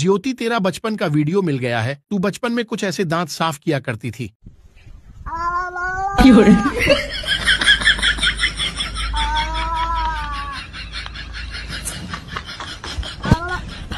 ज्योति तेरा बचपन का वीडियो मिल गया है तू बचपन में कुछ ऐसे दांत साफ किया करती थी